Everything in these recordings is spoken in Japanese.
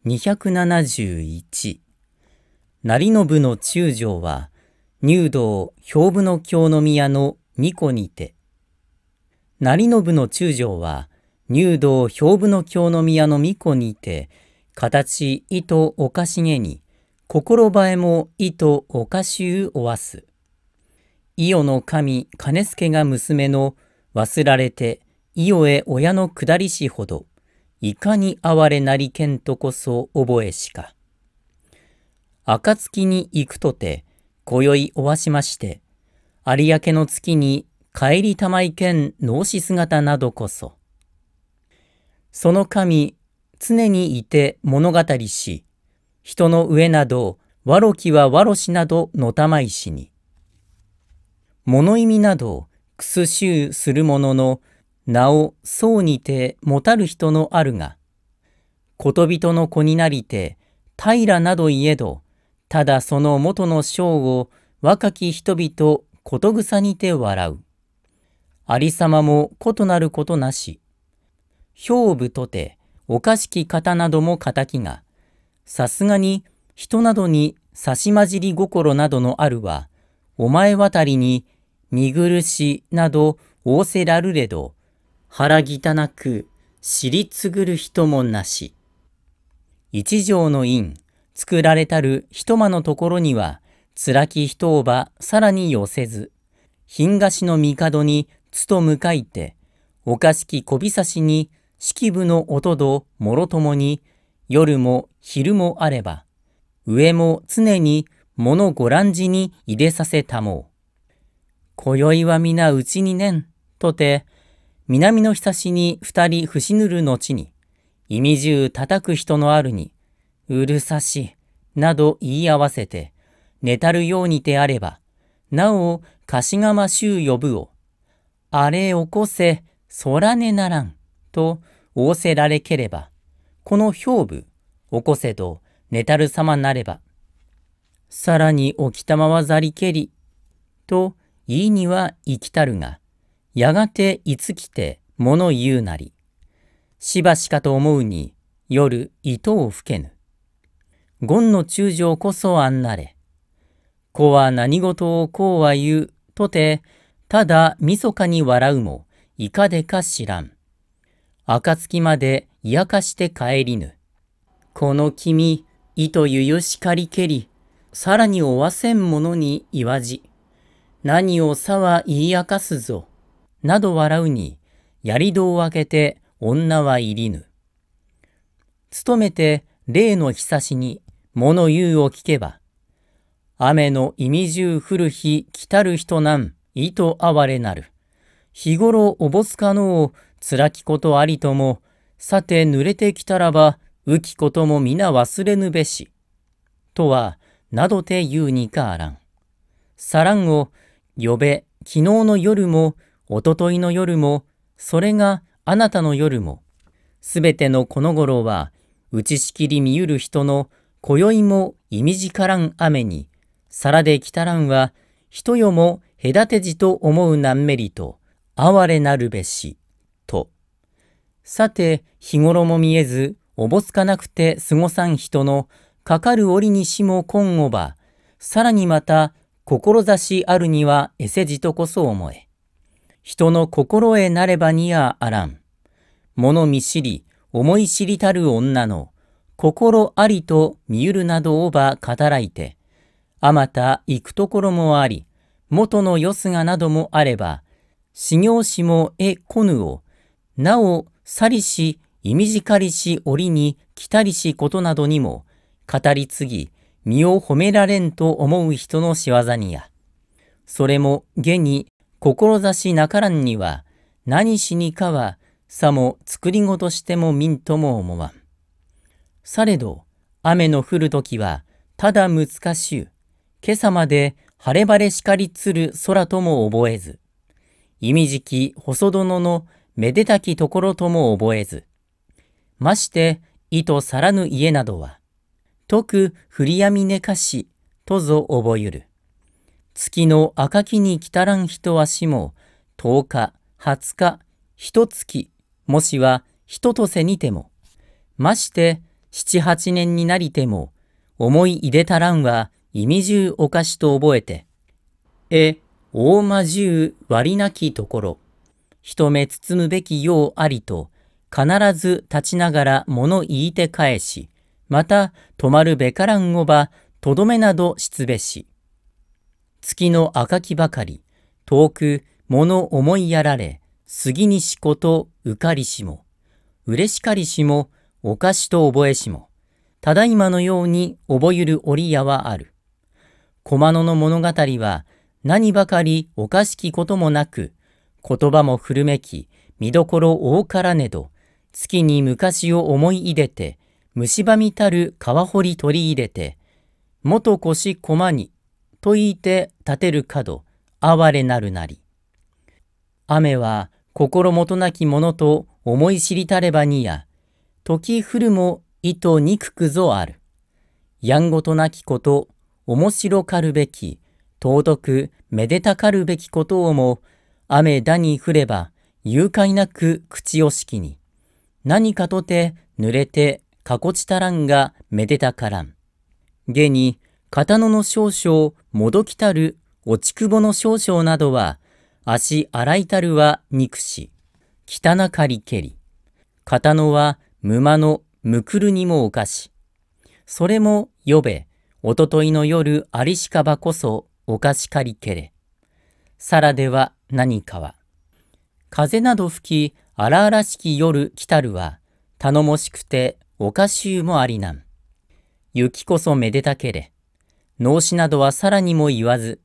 271成信の中将は入道兵部の京宮の巫女にて成信の中将は入道兵部の京宮の巫女にて形意とおかしげに心映えも意とおかしゅうおわす伊予の神金助が娘の忘られて伊予へ親の下りしほどいかに哀れなりけんとこそ覚えしか。暁に行くとて、今宵おわしまして、有明の月に帰りたまいけん脳死姿などこそ。その神、常にいて物語し、人の上など、わろきはわろしなどのたまいしに。物意味など、くすしゅうするものの、名をうにてもたる人のあるが、こと人の子になりて、平などいえど、ただその元の章を若き人々ことぐさにて笑う。ありさまも異なることなし。兵部とて、おかしき方なども敵が、さすがに人などに差し混じり心などのあるは、お前渡りに見苦しなど仰せらるれど、腹汚く知りつぐる人もなし。一条の院、作られたる一間のところには、つらき人をばさらに寄せず、品菓子の帝につと向かいて、おかしき小びさしに、式部の音どもろともに、夜も昼もあれば、上も常に物ご覧じに入れさせたもう。今宵は皆うちにねん、とて、南の久しに二人伏しぬる後に、意味中叩く人のあるに、うるさし、など言い合わせて、寝たるようにてあれば、なお、かしがま衆呼ぶを、あれ起こせ、そらねならん、と仰せられければ、この兵部、起こせと、寝たる様なれば、さらに起きたまわざりけり、と言いには生きたるが、やがていつ来て物言うなり、しばしかと思うに夜糸を吹けぬ。んの中将こそあんなれ。子は何事をこうは言う、とて、ただみそかに笑うも、いかでか知らん。暁までいやかして帰りぬ。この君、糸とゆゆしかりけり、さらにおわせんものに言わじ。何をさは言い明かすぞ。など笑うに、槍戸を開けて女は入りぬ。勤めて例の日差しに物言うを聞けば、雨の意味中降る日来たる人なん、意と哀れなる。日頃おぼつかのをつらきことありとも、さて濡れてきたらば、浮きことも皆忘れぬべし。とは、などて言うにかあらん。さらんを、呼べ、昨日の夜も、おとといの夜も、それがあなたの夜も、すべてのこの頃は、打ちしきり見ゆる人の、今宵も意味じからん雨に、皿で来たらんは、人よも隔てじと思うなんめりと、哀れなるべし、と。さて、日頃も見えず、おぼつかなくて過ごさん人の、かかる折にしも今後ば、さらにまた、志あるにはえせじとこそ思え。人の心へなればにやあらん。物見知り、思い知りたる女の、心ありと見ゆるなどをば語らいて、あまた行くところもあり、元のよすがなどもあれば、始業しもえこぬを、なお、さりし、いみじかりし折に来たりしことなどにも、語り継ぎ、身を褒められんと思う人の仕業にや。それも、現に志なからんには、何しにかは、さも作りごとしても民とも思わん。されど、雨の降るときは、ただ難しゅう、今朝まで晴れ晴れしかりつる空とも覚えず、意味じき細殿のめでたきところとも覚えず、まして、意図さらぬ家などは、とく振りやみ寝かし、とぞ覚ゆる。月の赤きに来たらん人足も、10日、20日、一月、もしは一とせにても、まして七八年になりても、思い入れたらんは意味中おかしと覚えて、え、大間十割なきところ、一目包むべきようありと、必ず立ちながら物言いて返し、また止まるべからんおば、とどめなど失べし。月の赤きばかり、遠く物思いやられ、杉にしことうかりしも、うれしかりしも、おかしと覚えしも、ただいまのように覚ゆる折屋はある。駒野の物語は、何ばかりおかしきこともなく、言葉も古めき、見どころ多からねど、月に昔を思い入れて、虫歯みたる川掘り取り入れて、元腰駒にと言いて立てる角、哀れなるなり。雨は心もとなきものと思い知りたればにや、時降るも糸にくくぞある。やんごとなきこと、面白かるべき、尊くめでたかるべきことをも、雨だに降れば、誘拐なく口をしきに、何かとて濡れてかこちたらんがめでたからん。げに、片野の少々、もどきたる、落ちくぼの少々などは、足洗いたるは憎し、汚かりけり。片野は、沼の、むくるにもおかし。それも、よべ、おとといの夜、ありしかばこそ、おかしかりけれ。さらでは、何かは。風など吹き、荒々しき夜来たるは、頼もしくて、おかしゅうもありなん。雪こそめでたけれ。脳死などはさらにも言わず、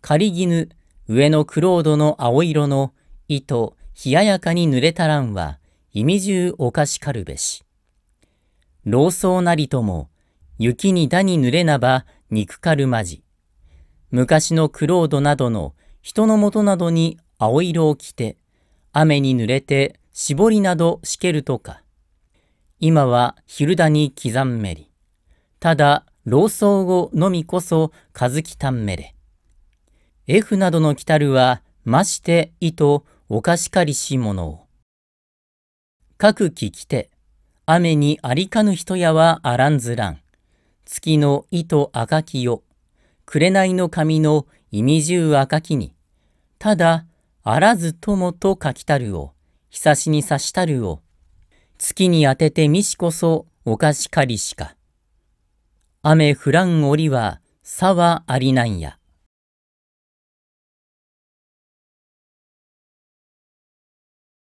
仮絹、上のクロードの青色の糸、冷ややかに濡れたらんは、意味中おかしかるべし。老僧なりとも、雪にだに濡れなば、肉かるまじ。昔のクロードなどの人のもとなどに青色を着て、雨に濡れて絞りなどしけるとか。今は昼だに刻んめり。ただ老僧語のみこそ和木短めれ。F などの来たるは、まして意とおかしかりし者を。各きて、雨にありかぬ人やはあらんずらん。月の意と赤きよ。紅の髪の意味重赤きに。ただ、あらずともと書きたるを。久しにさしたるを。月に当ててみしこそおかしかりしか。雨降らん折は差はありなんや。